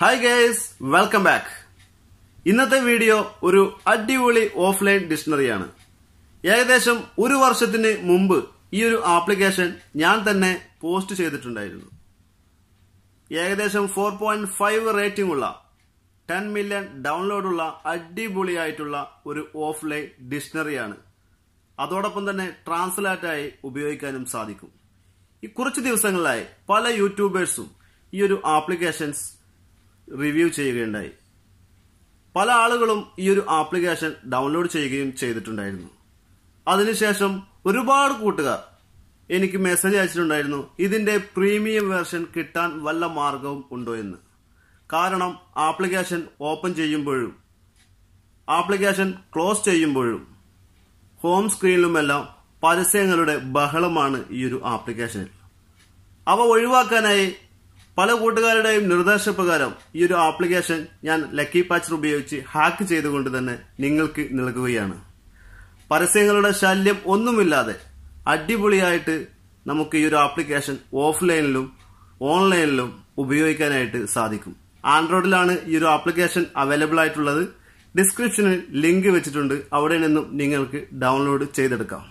hi guys welcome back ഇന്നത്തെ video ഒരു അടിപൊളി ഓഫ്ലൈൻ ഡിക്ഷണറിയാണ് ഏകദേശം ഒരു വർഷത്തിന് മുമ്പ് ഈ ഒരു ആപ്ലിക്കേഷൻ ഞാൻ തന്നെ പോസ്റ്റ് ചെയ്തിട്ടുണ്ടായിരുന്നു ഏകദേശം ഫോർ പോയിന്റ് ഫൈവ് റേറ്റിംഗ് ഉള്ള ടെൻ മില്യൺ ഡൗൺലോഡുള്ള അടിപൊളിയായിട്ടുള്ള ഒരു ഓഫ്ലൈൻ ഡിക്ഷണറിയാണ് അതോടൊപ്പം തന്നെ ട്രാൻസ്ലേറ്റായി ഉപയോഗിക്കാനും സാധിക്കും ഈ കുറച്ച് ദിവസങ്ങളിലായി പല യൂട്യൂബേഴ്സും ഈ ഒരു ആപ്ലിക്കേഷൻസ് റിവ്യൂ ചെയ്യുകയുണ്ടായി പല ആളുകളും ഈ ഒരു ആപ്ലിക്കേഷൻ ഡൗൺലോഡ് ചെയ്യുകയും ചെയ്തിട്ടുണ്ടായിരുന്നു അതിനുശേഷം ഒരുപാട് കൂട്ടുകാർ എനിക്ക് മെസ്സേജ് അയച്ചിട്ടുണ്ടായിരുന്നു ഇതിന്റെ പ്രീമിയം വേർഷൻ കിട്ടാൻ വല്ല മാർഗവും ഉണ്ടോ എന്ന് കാരണം ആപ്ലിക്കേഷൻ ഓപ്പൺ ചെയ്യുമ്പോഴും ആപ്ലിക്കേഷൻ ക്ലോസ് ചെയ്യുമ്പോഴും ഹോം സ്ക്രീനിലുമെല്ലാം പരസ്യങ്ങളുടെ ബഹളമാണ് ഈ ഒരു ആപ്ലിക്കേഷനിൽ അവ ഒഴിവാക്കാനായി പല കൂട്ടുകാരുടെയും നിർദ്ദേശപ്രകാരം ഈ ഒരു ആപ്ലിക്കേഷൻ ഞാൻ ലക്കി പാച്ചർ ഉപയോഗിച്ച് ഹാക്ക് ചെയ്തുകൊണ്ട് തന്നെ നിങ്ങൾക്ക് നൽകുകയാണ് പരസ്യങ്ങളുടെ ശല്യം ഒന്നുമില്ലാതെ അടിപൊളിയായിട്ട് നമുക്ക് ഈ ഒരു ആപ്ലിക്കേഷൻ ഓഫ്ലൈനിലും ഓൺലൈനിലും ഉപയോഗിക്കാനായിട്ട് സാധിക്കും ആൻഡ്രോയിഡിലാണ് ഈ ഒരു ആപ്ലിക്കേഷൻ അവൈലബിൾ ആയിട്ടുള്ളത് ഡിസ്ക്രിപ്ഷനിൽ ലിങ്ക് വെച്ചിട്ടുണ്ട് അവിടെ നിന്നും നിങ്ങൾക്ക് ഡൗൺലോഡ് ചെയ്തെടുക്കാം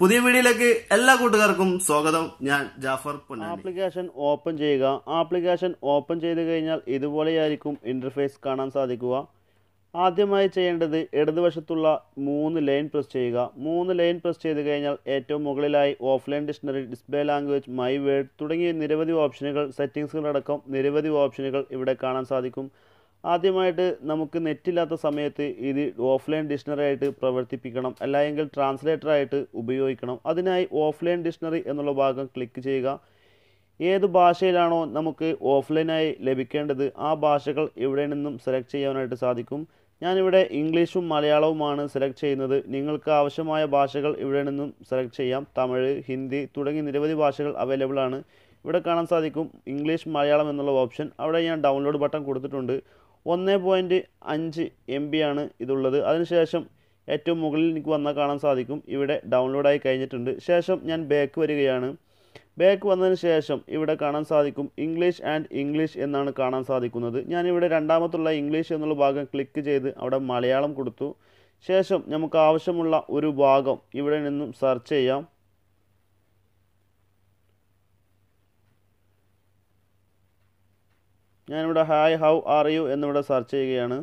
പുതിയ വീഡിയോയിലേക്ക് എല്ലാ കൂട്ടുകാർക്കും സ്വാഗതം ഞാൻ ജാഫർ ആപ്ലിക്കേഷൻ ഓപ്പൺ ചെയ്യുക ആപ്ലിക്കേഷൻ ഓപ്പൺ ചെയ്ത് കഴിഞ്ഞാൽ ഇതുപോലെയായിരിക്കും ഇന്റർഫേസ് കാണാൻ സാധിക്കുക ആദ്യമായി ചെയ്യേണ്ടത് ഇടതുവശത്തുള്ള മൂന്ന് ലൈൻ പ്രസ് ചെയ്യുക മൂന്ന് ലൈൻ പ്രസ് ചെയ്ത് കഴിഞ്ഞാൽ ഏറ്റവും മുകളിലായി offline dictionary display language my word തുടങ്ങിയ നിരവധി ഓപ്ഷനുകൾ സെറ്റിംഗ്സുകളടക്കം നിരവധി ഓപ്ഷനുകൾ ഇവിടെ കാണാൻ സാധിക്കും ആദ്യമായിട്ട് നമുക്ക് നെറ്റില്ലാത്ത സമയത്ത് ഇത് ഓഫ്ലൈൻ ഡിക്ഷണറിയായിട്ട് പ്രവർത്തിപ്പിക്കണം അല്ലെങ്കിൽ ട്രാൻസ്ലേറ്ററായിട്ട് ഉപയോഗിക്കണം അതിനായി ഓഫ്ലൈൻ ഡിക്ഷണറി എന്നുള്ള ഭാഗം ക്ലിക്ക് ചെയ്യുക ഏത് ഭാഷയിലാണോ നമുക്ക് ഓഫ്ലൈനായി ലഭിക്കേണ്ടത് ആ ഭാഷകൾ ഇവിടെ നിന്നും സെലക്ട് ചെയ്യാനായിട്ട് സാധിക്കും ഞാനിവിടെ ഇംഗ്ലീഷും മലയാളവുമാണ് സെലക്ട് ചെയ്യുന്നത് നിങ്ങൾക്ക് ആവശ്യമായ ഭാഷകൾ ഇവിടെ നിന്നും സെലക്ട് ചെയ്യാം തമിഴ് ഹിന്ദി തുടങ്ങി നിരവധി ഭാഷകൾ അവൈലബിൾ ആണ് ഇവിടെ കാണാൻ സാധിക്കും ഇംഗ്ലീഷ് മലയാളം എന്നുള്ള ഓപ്ഷൻ അവിടെ ഞാൻ ഡൗൺലോഡ് ബട്ടൺ കൊടുത്തിട്ടുണ്ട് ഒന്ന് പോയിൻ്റ് അഞ്ച് എം ബി ആണ് ഇതുള്ളത് അതിനുശേഷം ഏറ്റവും മുകളിൽ എനിക്ക് വന്നാൽ കാണാൻ സാധിക്കും ഇവിടെ ഡൗൺലോഡായി കഴിഞ്ഞിട്ടുണ്ട് ശേഷം ഞാൻ ബാക്ക് വരികയാണ് ബാക്ക് വന്നതിന് ശേഷം ഇവിടെ കാണാൻ സാധിക്കും ഇംഗ്ലീഷ് ആൻഡ് ഇംഗ്ലീഷ് എന്നാണ് കാണാൻ സാധിക്കുന്നത് ഞാനിവിടെ രണ്ടാമത്തുള്ള ഇംഗ്ലീഷ് എന്നുള്ള ഭാഗം ക്ലിക്ക് ചെയ്ത് അവിടെ മലയാളം കൊടുത്തു ശേഷം നമുക്ക് ആവശ്യമുള്ള ഒരു ഭാഗം ഇവിടെ നിന്നും സെർച്ച് ചെയ്യാം ഞാനിവിടെ ഹായ് ഹൗ ആർ യു എന്നിവിടെ സെർച്ച് ചെയ്യുകയാണ്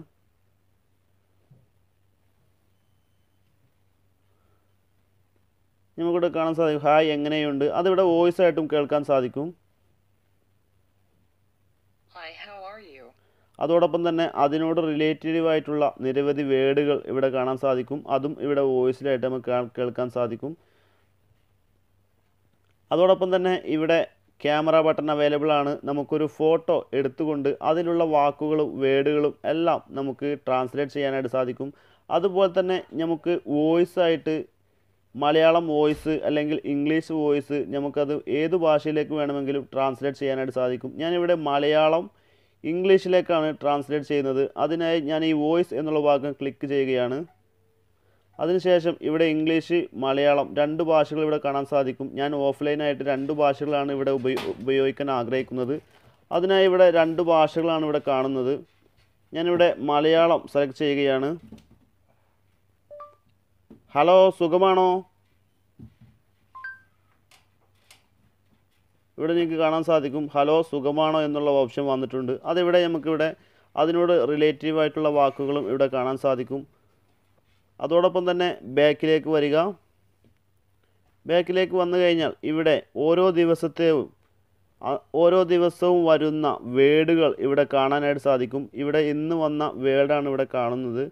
നമുക്കിവിടെ കാണാൻ സാധിക്കും ഹായ് എങ്ങനെയുണ്ട് അതിവിടെ വോയിസ് ആയിട്ടും കേൾക്കാൻ സാധിക്കും അതോടൊപ്പം തന്നെ അതിനോട് റിലേറ്റീവായിട്ടുള്ള ആയിട്ടുള്ള നിരവധി വേഡുകൾ ഇവിടെ കാണാൻ സാധിക്കും അതും ഇവിടെ വോയിസിലായിട്ട് നമുക്ക് കേൾക്കാൻ സാധിക്കും അതോടൊപ്പം തന്നെ ഇവിടെ ക്യാമറ ബട്ടൺ അവൈലബിൾ ആണ് നമുക്കൊരു ഫോട്ടോ എടുത്തുകൊണ്ട് അതിലുള്ള വാക്കുകളും വേഡുകളും എല്ലാം നമുക്ക് ട്രാൻസ്ലേറ്റ് ചെയ്യാനായിട്ട് സാധിക്കും അതുപോലെ തന്നെ നമുക്ക് വോയിസ് ആയിട്ട് മലയാളം വോയിസ് അല്ലെങ്കിൽ ഇംഗ്ലീഷ് വോയിസ് നമുക്കത് ഏത് ഭാഷയിലേക്ക് വേണമെങ്കിലും ട്രാൻസ്ലേറ്റ് ചെയ്യാനായിട്ട് സാധിക്കും ഞാനിവിടെ മലയാളം ഇംഗ്ലീഷിലേക്കാണ് ട്രാൻസ്ലേറ്റ് ചെയ്യുന്നത് അതിനായി ഞാൻ ഈ വോയിസ് എന്നുള്ള ഭാഗം ക്ലിക്ക് ചെയ്യുകയാണ് അതിനുശേഷം ഇവിടെ ഇംഗ്ലീഷ് മലയാളം രണ്ട് ഭാഷകൾ ഇവിടെ കാണാൻ സാധിക്കും ഞാൻ ഓഫ്ലൈനായിട്ട് രണ്ട് ഭാഷകളാണ് ഇവിടെ ഉപയോഗിക്കാൻ ആഗ്രഹിക്കുന്നത് അതിനായി ഇവിടെ രണ്ട് ഭാഷകളാണ് ഇവിടെ കാണുന്നത് ഞാനിവിടെ മലയാളം സെലക്ട് ചെയ്യുകയാണ് ഹലോ സുഖമാണോ ഇവിടെ നിങ്ങൾക്ക് കാണാൻ സാധിക്കും ഹലോ സുഖമാണോ എന്നുള്ള ഓപ്ഷൻ വന്നിട്ടുണ്ട് അതിവിടെ നമുക്കിവിടെ അതിനോട് റിലേറ്റീവായിട്ടുള്ള വാക്കുകളും ഇവിടെ കാണാൻ സാധിക്കും അതോടൊപ്പം തന്നെ ബാക്കിലേക്ക് വരിക ബാക്കിലേക്ക് വന്നു കഴിഞ്ഞാൽ ഇവിടെ ഓരോ ദിവസത്തെയും ഓരോ ദിവസവും വരുന്ന വേഡുകൾ ഇവിടെ കാണാനായിട്ട് സാധിക്കും ഇവിടെ ഇന്ന് വന്ന വേഡാണ് ഇവിടെ കാണുന്നത്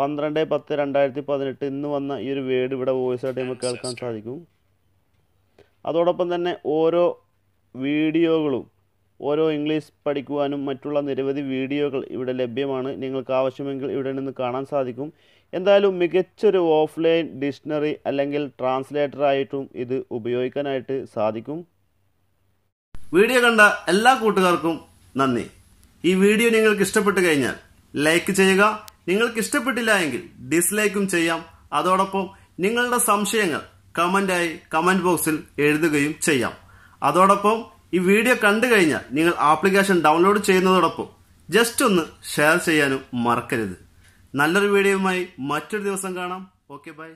പന്ത്രണ്ട് പത്ത് രണ്ടായിരത്തി പതിനെട്ട് ഇന്ന് വന്ന ഈ ഒരു വേഡ് ഇവിടെ വോയിസ് ആയിട്ട് നമുക്ക് കേൾക്കാൻ സാധിക്കും അതോടൊപ്പം തന്നെ ഓരോ വീഡിയോകളും ഓരോ ഇംഗ്ലീഷ് പഠിക്കുവാനും മറ്റുള്ള നിരവധി വീഡിയോകൾ ഇവിടെ ലഭ്യമാണ് നിങ്ങൾക്ക് ആവശ്യമെങ്കിൽ ഇവിടെ നിന്ന് കാണാൻ സാധിക്കും എന്തായാലും മികച്ചൊരു ഓഫ്ലൈൻ ഡിക്ഷണറി അല്ലെങ്കിൽ ട്രാൻസ്ലേറ്ററായിട്ടും ഇത് ഉപയോഗിക്കാനായിട്ട് സാധിക്കും വീഡിയോ കണ്ട എല്ലാ കൂട്ടുകാർക്കും നന്ദി ഈ വീഡിയോ നിങ്ങൾക്ക് ഇഷ്ടപ്പെട്ടു കഴിഞ്ഞാൽ ലൈക്ക് ചെയ്യുക നിങ്ങൾക്ക് ഇഷ്ടപ്പെട്ടില്ല എങ്കിൽ ഡിസ്ലൈക്കും ചെയ്യാം അതോടൊപ്പം നിങ്ങളുടെ സംശയങ്ങൾ കമൻ്റായി കമൻറ്റ് ബോക്സിൽ എഴുതുകയും ചെയ്യാം അതോടൊപ്പം ഈ വീഡിയോ കണ്ടു കഴിഞ്ഞാൽ നിങ്ങൾ ആപ്ലിക്കേഷൻ ഡൗൺലോഡ് ചെയ്യുന്നതോടൊപ്പം ജസ്റ്റ് ഒന്ന് ഷെയർ ചെയ്യാനും മറക്കരുത് നല്ലൊരു വീഡിയോയുമായി മറ്റൊരു ദിവസം കാണാം ഓക്കെ ബൈ